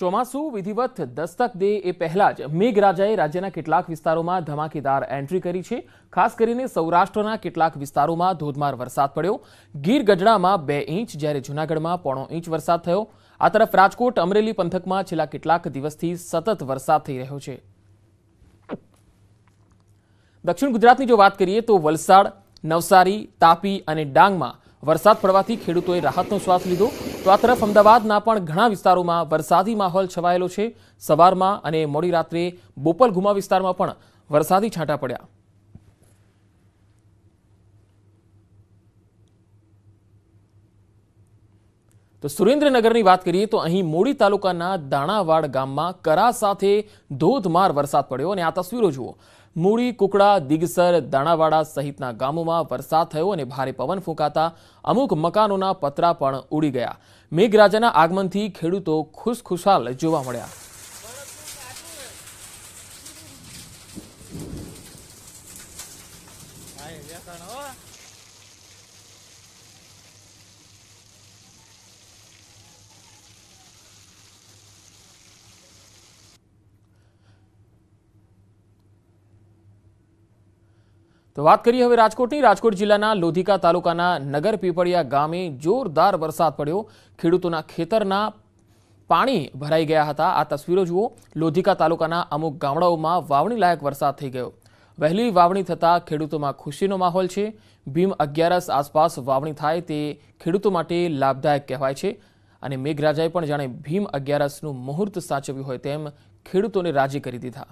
ચોમાસું વિધિવત દસ્તક દે એ પહેલાં જ મેઘરાજાએ રાજ્યના કેટલાક વિસ્તારોમાં ધમાકેદાર એન્ટ્રી કરી છે ખાસ કરીને સૌરાષ્ટ્રના કેટલાક વિસ્તારોમાં ધોધમાર વરસાદ પડ્યો ગીર ગઢડામાં બે ઇંચ જ્યારે જૂનાગઢમાં પોણો ઇંચ વરસાદ થયો આ તરફ રાજકોટ અમરેલી પંથકમાં છેલ્લા કેટલાક દિવસથી સતત વરસાદ થઈ રહ્યો છે દક્ષિણ ગુજરાતની જો વાત કરીએ તો વલસાડ નવસારી તાપી અને ડાંગમાં વરસાદ પડવાથી ખેડૂતોએ રાહતનો શ્વાસ લીધો તો આ તરફ અમદાવાદના પણ ઘણા વિસ્તારોમાં વરસાદી માહોલ છવાયેલો છે સવારમાં અને મોડી રાત્રે બોપલઘુમા વિસ્તારમાં પણ વરસાદી છાંટા પડ્યા તો સુરેન્દ્રનગરની વાત કરીએ તો અહીં મોડી તાલુકાના દાણાવાડ ગામમાં કરા સાથે ધોધમાર વરસાદ પડ્યો અને આ તસવીરો જુઓ મૂળી કુકડા દિગસર દાણાવાડા સહિતના ગામોમાં વરસાદ થયો અને ભારે પવન ફૂંકાતા અમુક મકાનોના પતરા પણ ઉડી ગયા મેઘરાજાના આગમનથી ખેડૂતો ખુશખુશાલ જોવા મળ્યા Yeah, I know. તો વાત કરીએ હવે રાજકોટની રાજકોટ જિલ્લાના લોધિકા તાલુકાના નગર પીપળિયા ગામે જોરદાર વરસાદ પડ્યો ખેડૂતોના ખેતરના પાણી ભરાઈ ગયા હતા આ તસવીરો જુઓ લોધિકા તાલુકાના અમુક ગામડાઓમાં વાવણીલાયક વરસાદ થઈ ગયો વહેલી વાવણી થતાં ખેડૂતોમાં ખુશીનો માહોલ છે ભીમ અગિયારસ આસપાસ વાવણી થાય તે ખેડૂતો માટે લાભદાયક કહેવાય છે અને મેઘરાજાએ પણ જાણે ભીમ અગિયારસનું મુહૂર્ત સાચવ્યું હોય તેમ ખેડૂતોને રાજી કરી દીધા